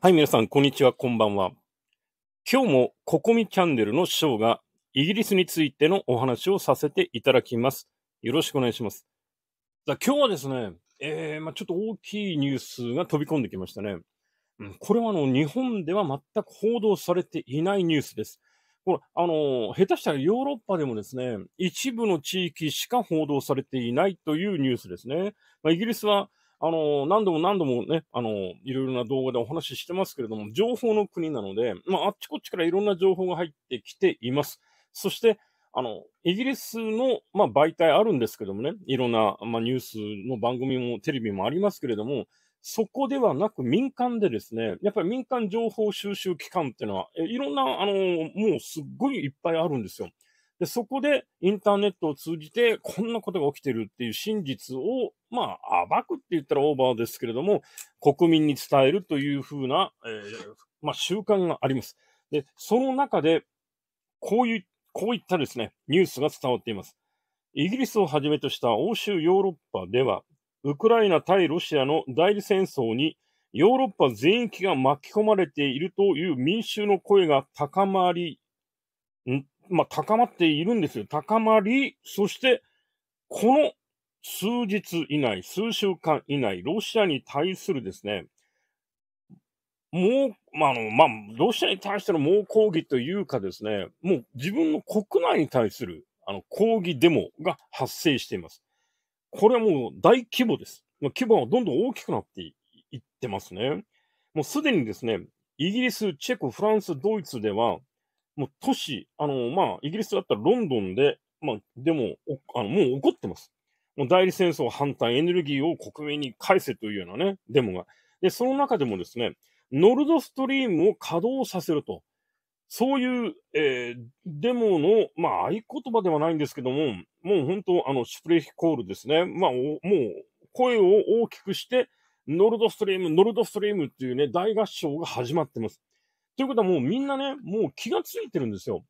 はい、皆さん、こんにちは、こんばんは。今日もココミチャンネルのショーがイギリスについてのお話をさせていただきます。よろしくお願いします。さ今日はですね、えー、まあ、ちょっと大きいニュースが飛び込んできましたね。これはあの日本では全く報道されていないニュースです。これ、あの、下手したらヨーロッパでもですね、一部の地域しか報道されていないというニュースですね。まあ、イギリスは、あの、何度も何度もね、あの、いろいろな動画でお話ししてますけれども、情報の国なので、まあ、あっちこっちからいろんな情報が入ってきています。そして、あの、イギリスの、まあ、媒体あるんですけどもね、いろんな、まあ、ニュースの番組もテレビもありますけれども、そこではなく民間でですね、やっぱり民間情報収集機関っていうのは、いろんな、あの、もうすっごいいっぱいあるんですよ。で、そこでインターネットを通じてこんなことが起きてるっていう真実を、まあ、暴くって言ったらオーバーですけれども、国民に伝えるというふうな、えー、まあ、習慣があります。で、その中で、こういう、こういったですね、ニュースが伝わっています。イギリスをはじめとした欧州ヨーロッパでは、ウクライナ対ロシアの代理戦争にヨーロッパ全域が巻き込まれているという民衆の声が高まり、まあ、高まっているんですよ。高まり、そして、この数日以内、数週間以内、ロシアに対するですね、もう、まあ、あの、まあ、ロシアに対しての猛抗議というかですね、もう自分の国内に対する、あの、抗議デモが発生しています。これはもう大規模です。規模はどんどん大きくなっていってますね。もうすでにですね、イギリス、チェコ、フランス、ドイツでは、もう都市、あの、まあ、イギリスだったらロンドンで、まあ、でも、あのもう起こってます。もう代理戦争反対、エネルギーを国民に返せというようなね、デモが。で、その中でもですね、ノルドストリームを稼働させると。そういう、えー、デモの、まあ、合言葉ではないんですけども、もう本当、あの、シュプレヒコールですね。まあ、もう、声を大きくして、ノルドストリーム、ノルドストリームっていうね、大合唱が始まってます。ということはもうみんなね、もう気がついてるんですよ。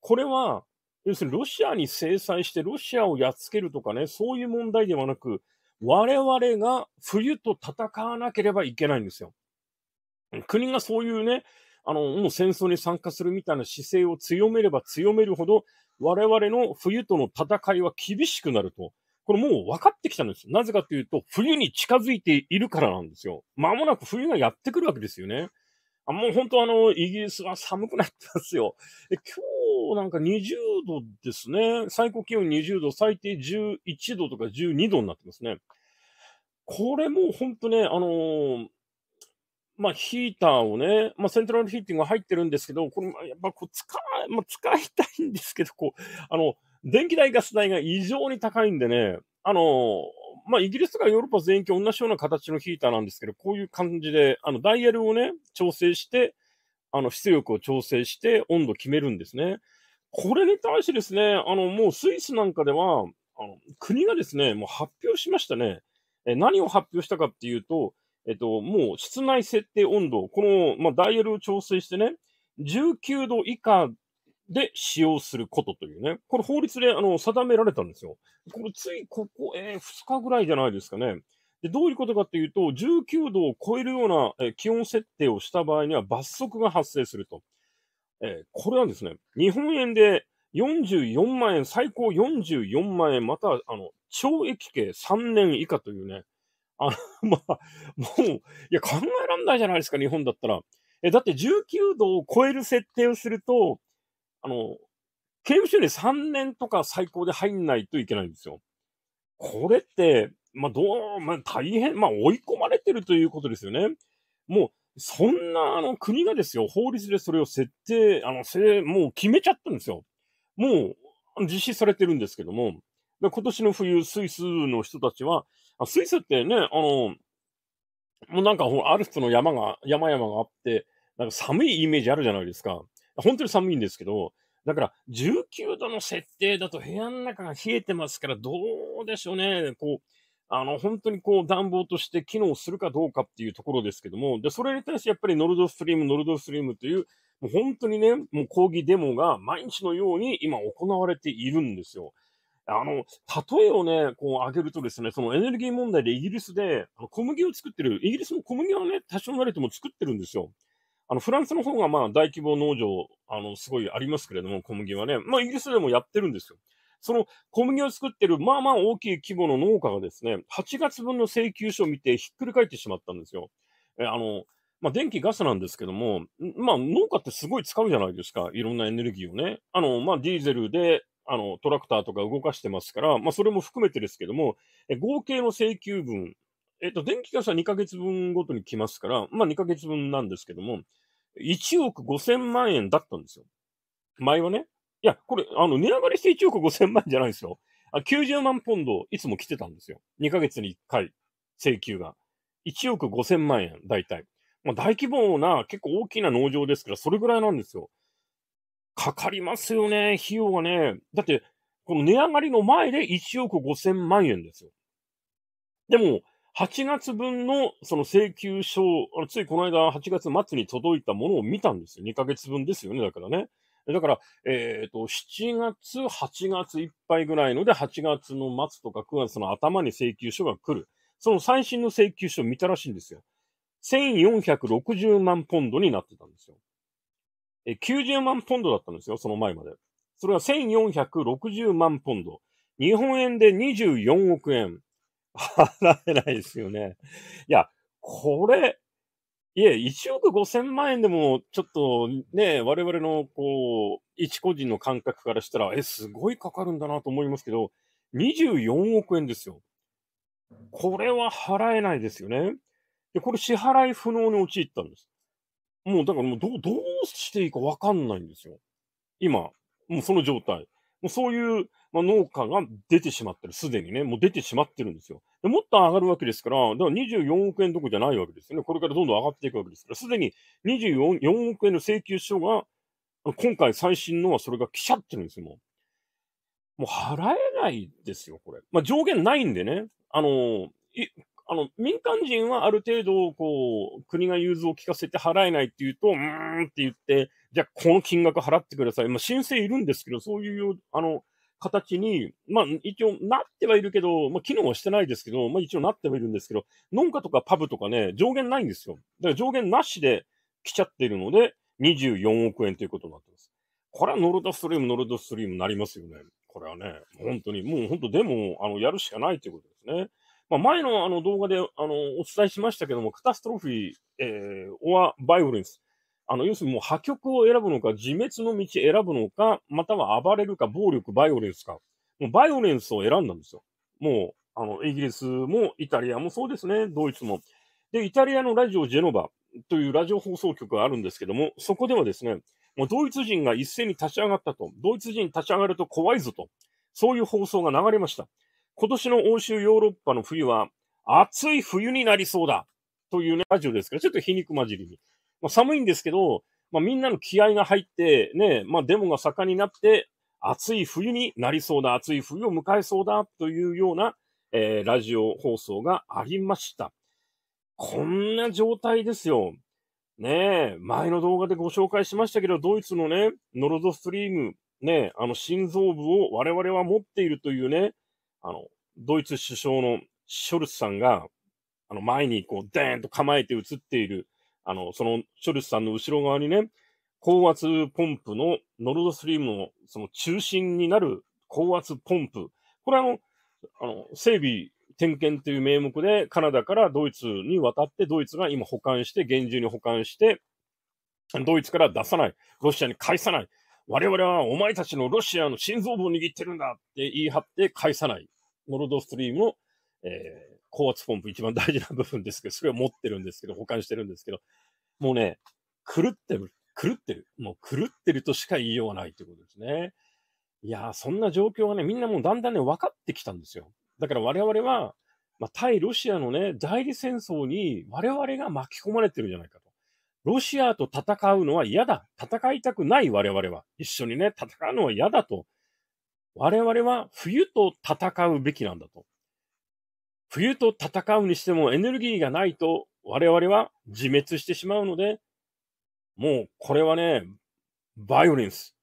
これは、要するにロシアに制裁してロシアをやっつけるとかね、そういう問題ではなく、我々が冬と戦わなければいけないんですよ。国がそういうね、あの、もう戦争に参加するみたいな姿勢を強めれば強めるほど、我々の冬との戦いは厳しくなると。これもう分かってきたんです。なぜかというと、冬に近づいているからなんですよ。まもなく冬がやってくるわけですよね。あもう本当あの、イギリスは寒くなってますよ。え今日なんか20度ですね。最高気温20度、最低11度とか12度になってますね。これも本当ね、あのー、まあ、ヒーターをね、まあ、セントラルヒーティングが入ってるんですけど、これ、やっぱこう使い、まあ、使いたいんですけど、こう、あの、電気代、ガス代が異常に高いんでね、あの、まあ、イギリスとかヨーロッパ全域同じような形のヒーターなんですけど、こういう感じで、あの、ダイヤルをね、調整して、あの、出力を調整して、温度決めるんですね。これに対してですね、あの、もうスイスなんかでは、あの国がですね、もう発表しましたね。え何を発表したかっていうと、えっと、もう室内設定温度、この、まあ、ダイヤルを調整してね、19度以下で使用することというね、これ法律であの定められたんですよ。これついここ、えー、2日ぐらいじゃないですかね。でどういうことかっていうと、19度を超えるような、えー、気温設定をした場合には罰則が発生すると。えー、これはですね、日本円で44万円、最高44万円、またはあの懲役刑3年以下というね、あの、まあ、もう、いや、考えられないじゃないですか、日本だったら。え、だって19度を超える設定をすると、あの、刑務所に3年とか最高で入んないといけないんですよ。これって、まあ、どう、まあ、大変、まあ、追い込まれてるということですよね。もう、そんな、あの、国がですよ、法律でそれを設定、あの、せ、もう決めちゃったんですよ。もう、実施されてるんですけども、今年の冬、スイスの人たちは、あスイスってね、あの、もうなんかほアルプスの山が、山々があって、なんか寒いイメージあるじゃないですか。本当に寒いんですけど、だから19度の設定だと部屋の中が冷えてますから、どうでしょうね。こう、あの、本当にこう暖房として機能するかどうかっていうところですけども、で、それに対してやっぱりノルドストリーム、ノルドストリームという、もう本当にね、もう抗議デモが毎日のように今行われているんですよ。あの、例えをね、こう挙げるとですね、そのエネルギー問題でイギリスで小麦を作ってる、イギリスも小麦はね、多少なりとも作ってるんですよ。あの、フランスの方がまあ大規模農場、あの、すごいありますけれども、小麦はね、まあイギリスでもやってるんですよ。その小麦を作ってる、まあまあ大きい規模の農家がですね、8月分の請求書を見てひっくり返ってしまったんですよ。え、あの、まあ、電気、ガスなんですけども、まあ、農家ってすごい使うじゃないですか。いろんなエネルギーをね。あの、まあ、ディーゼルで、あの、トラクターとか動かしてますから、まあ、それも含めてですけども、え合計の請求分、えっと、電気会社2ヶ月分ごとに来ますから、まあ、2ヶ月分なんですけども、1億5千万円だったんですよ。前はね。いや、これ、あの、値上がりして1億5千万円じゃないですよ。あ90万ポンド、いつも来てたんですよ。2ヶ月に1回、請求が。1億5千万円、大体。まあ、大規模な、結構大きな農場ですから、それぐらいなんですよ。かかりますよね、費用がね。だって、この値上がりの前で1億5000万円ですよ。でも、8月分のその請求書、ついこの間8月末に届いたものを見たんですよ。2ヶ月分ですよね、だからね。だから、えっ、ー、と、7月、8月いっぱいぐらいので、8月の末とか9月の頭に請求書が来る。その最新の請求書を見たらしいんですよ。1460万ポンドになってたんですよ。90万ポンドだったんですよ、その前まで。それは1460万ポンド。日本円で24億円。払えないですよね。いや、これ、いえ、1億5000万円でも、ちょっとね、我々の、こう、一個人の感覚からしたら、え、すごいかかるんだなと思いますけど、24億円ですよ。これは払えないですよね。で、これ支払い不能に陥ったんです。もうだからもうどどうしていいかわかんないんですよ。今、もうその状態。もうそういう、まあ、農家が出てしまってる。すでにね、もう出てしまってるんですよで。もっと上がるわけですから、だから24億円どころじゃないわけですよね。これからどんどん上がっていくわけですから、すでに24億円の請求書が、今回最新のはそれが来ちゃってるんですよ、もう。もう払えないですよ、これ。まあ上限ないんでね、あのー、あの、民間人はある程度、こう、国が融通を聞かせて払えないっていうと、うーんって言って、じゃあこの金額払ってください。まあ、申請いるんですけど、そういう、あの、形に、まあ、一応なってはいるけど、まあ、機能はしてないですけど、まあ、一応なってはいるんですけど、農家とかパブとかね、上限ないんですよ。だから上限なしで来ちゃってるので、24億円ということになってます。これはノルドストリーム、ノルドストリームになりますよね。これはね、本当に、もう本当でも、あの、やるしかないということですね。まあ、前のあの動画であのお伝えしましたけども、カタストロフィー、えー、オアバイオレンス。あの、要するにもう破局を選ぶのか、自滅の道選ぶのか、または暴れるか、暴力、バイオレンスか。もうバイオレンスを選んだんですよ。もう、あの、イギリスもイタリアもそうですね、ドイツも。で、イタリアのラジオジェノバというラジオ放送局があるんですけども、そこではですね、もうドイツ人が一斉に立ち上がったと。ドイツ人立ち上がると怖いぞと。そういう放送が流れました。今年の欧州ヨーロッパの冬は暑い冬になりそうだというね、ラジオですから、ちょっと皮肉混じりに。まあ、寒いんですけど、まあ、みんなの気合が入って、ね、まあ、デモが盛んになって、暑い冬になりそうだ、暑い冬を迎えそうだというような、えー、ラジオ放送がありました。こんな状態ですよ。ね前の動画でご紹介しましたけど、ドイツのね、ノルドストリーム、ね、あの心臓部を我々は持っているというね、あの、ドイツ首相のショルツさんが、あの、前にこう、デーンと構えて映っている、あの、そのショルツさんの後ろ側にね、高圧ポンプのノルドスリームのその中心になる高圧ポンプ。これあの、あの、整備点検という名目でカナダからドイツに渡ってドイツが今保管して、厳重に保管して、ドイツから出さない。ロシアに返さない。我々はお前たちのロシアの心臓部を握ってるんだって言い張って返さない。ノルドストリームの、えー、高圧ポンプ一番大事な部分ですけど、それを持ってるんですけど、保管してるんですけど、もうね、狂ってる、狂ってる、もう狂ってるとしか言いようがないということですね。いやー、そんな状況がね、みんなもうだんだんね、分かってきたんですよ。だから我々は、まあ、対ロシアのね、代理戦争に我々が巻き込まれてるんじゃないかと。ロシアと戦うのは嫌だ。戦いたくない我々は。一緒にね、戦うのは嫌だと我々は冬と戦うべきなんだと。冬と戦うにしてもエネルギーがないと我々は自滅してしまうので、もうこれはね、バイオレンス。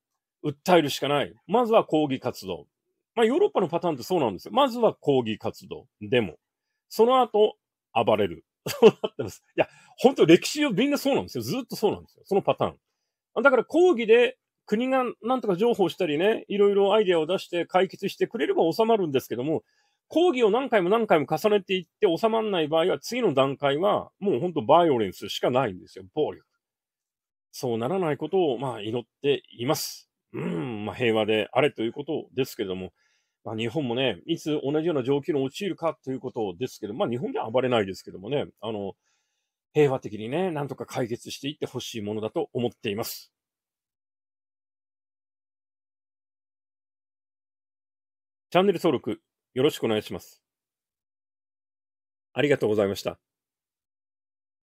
訴えるしかない。まずは抗議活動。まあヨーロッパのパターンってそうなんですよ。まずは抗議活動。でも、その後、暴れる。そうなってます。いや、本当歴史をみんなそうなんですよ。ずっとそうなんですよ。そのパターン。だから抗議で国がなんとか譲歩したりね、いろいろアイデアを出して解決してくれれば収まるんですけども、抗議を何回も何回も重ねていって収まらない場合は、次の段階はもう本当バイオレンスしかないんですよ。暴力。そうならないことを、まあ、祈っています。うん、まあ、平和であれということですけども、まあ、日本もね、いつ同じような状況に陥るかということですけど、まあ、日本では暴れないですけどもね、あの、平和的にね、なんとか解決していってほしいものだと思っています。チャンネル登録よろしくお願いします。ありがとうございました。